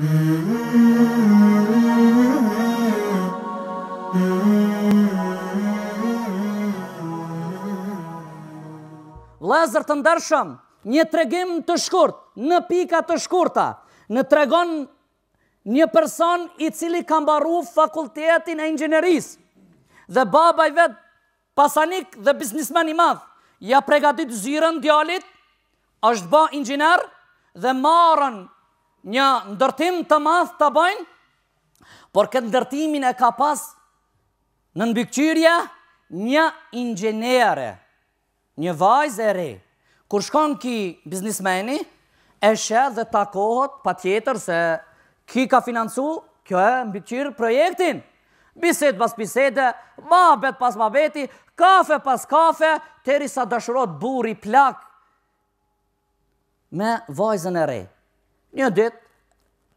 Lazër të ndërshëm, një tregim të shkurt, në pika të shkurta, në tregon një person i cili kam baru fakultetin e ingjineris, dhe baba i vetë pasanik dhe biznismen i madhë, ja pregatit zyren djalit, është ba ingjiner, dhe marën një ndërtim të madh ta bëjnë, por këtë ndërtimin e ka pas në mbikëqyrje një ingjenere, një vajzë e re. Kur shkon ki biznismeni, e shë dhe takohot pa tjetër se ki ka financu, kjo e nënbykqyrë projektin. Biset pas bisede, ma bet pas ma beti, kafe pas kafe, teri sa dashurot buri plak me vajzën e re një ditë,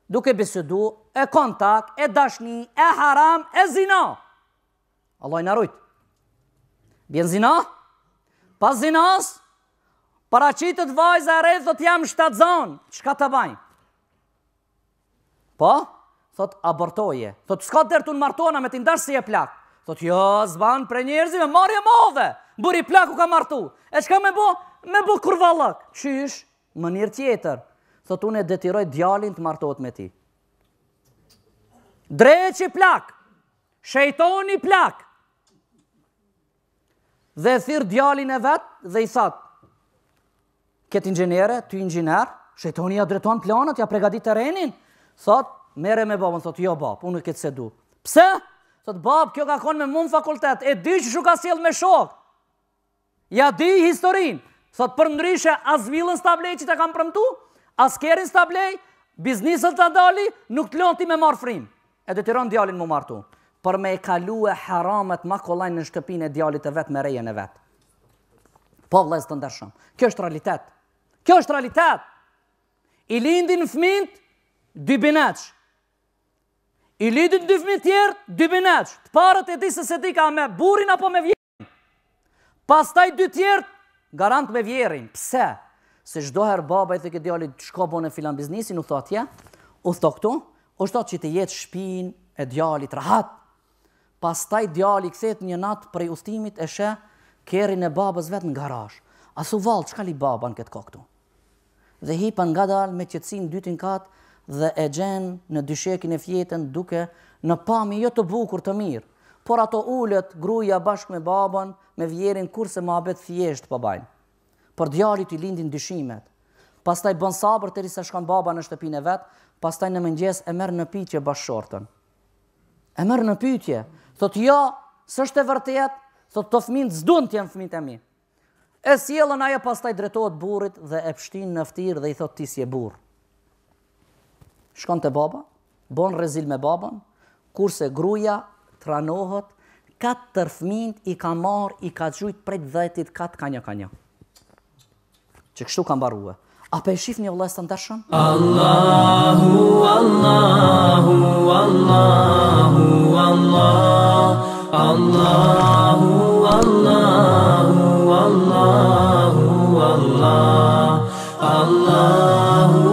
duke bisedu, e kontak, e dashni, e haram, e zina. Allah i narujtë. Bjen zina, pas zinas, para qitët vajzë e rejtë, dhëtë jam shtatë zonë, qka të bajnë? Po, thot abortoje, thot s'ka të në martona me t'indar si e plakë. Thot jo, zbanë pre njerëzime, marje modhe, buri plaku ka martu. E qka me bo, me bo kurvalak. Qysh, më njërë tjetër, thot unë e detiroj djalin të martohet me ti. i plak, shejtoni plak, dhe thirë djalin e vetë dhe i thatë, këtë ingjenere, ty ingjener, shejtoni ja dretuan planët, ja të renin, thot, mere me babën, thot, jo bab, unë këtë se du. Pse? Thot, bab, kjo ka konë me mund fakultet, e di që shu ka siel me shokë, ja di historinë, thot, për ndryshe, as vilën së që e kam përmtu, askerin stablej, blej, biznisët të dali, nuk të ti me marë frim. E dhe të rënë djalin mu martu, për me e e haramet ma kolajnë në shkëpin e djalit e vetë me rejen e vetë. Po vlesë të ndërshëm, kjo është realitet. Kjo është realitet. I lindin në fmint, dy bineqë. I lindin dy fmint tjerë, dy bineqë. Të parët e di se se di ka me burin apo me vjerin. Pas taj dy tjerë, garant me vjerin. Pse? Pse? se gjdoher baba i thë këtë djali shko bo në filan biznisin, u thotja, u thoktu, u shtot që të jetë shpin e djali të rahat. Pas taj djali kthehet një natë prej ustimit e shë kerrin e babës vetë në garash. as u valë, çka li baba në këtë këtu? Dhe hipan nga dalë me qëtësin dytin katë dhe e gjenë në dyshekin e fjetën duke në pami jo të bukur të mirë, por ato ullët gruja bashkë me baban me vjerin kurse më abet thjeshtë po bajnë për djarit i lindin dyshimet. Pastaj bën sabër të risa shkon baba në shtëpinë e vetë, pastaj në mëngjes e merë në pytje bashkëshortën. E merë në pytje. Thot, jo, së është e vërtet, thot, të fmin, zdun të jenë fmin të mi. E sjellën ajo pastaj dretohet burit dhe e pështin në ftyrë dhe i thot, ti si e Shkon të baba, bon rezil me baban, kurse gruja tranohet, katë të i ka marë, i ka xhujt prej dhejtit, kat ka një, ka një që kështu kanë barrua. A pe po shif një Allah së të ndërshëm? Allahu, Allahu, Allahu, Allahu, Allahu, Allahu, Allahu, Allahu,